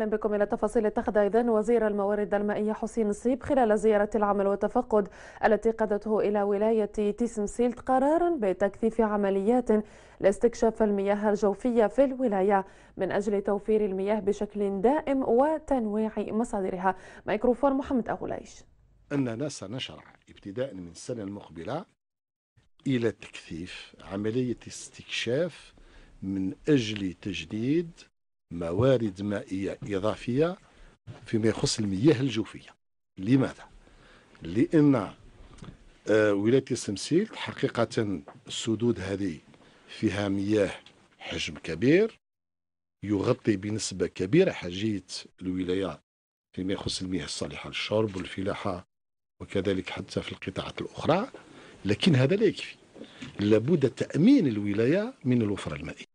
اهلا بكم الى التفاصيل اتخذ أيضا وزير الموارد المائيه حسين الصيب خلال زياره العمل والتفقد التي قادته الى ولايه تيسمسيلت قرارا بتكثيف عمليات لاستكشاف المياه الجوفيه في الولايه من اجل توفير المياه بشكل دائم وتنويع مصادرها ميكروفون محمد ابو اغوليش اننا سنشرع ابتداء من السنه المقبله الى تكثيف عمليه استكشاف من اجل تجديد موارد مائية إضافية فيما يخص المياه الجوفية لماذا؟ لأن آه، ولاية السمسيل حقيقة السدود هذه فيها مياه حجم كبير يغطي بنسبة كبيرة حاجية الولاية فيما يخص المياه الصالحة للشرب والفلاحة وكذلك حتى في القطاعات الأخرى لكن هذا لا يكفي لابد تأمين الولاية من الوفرة المائية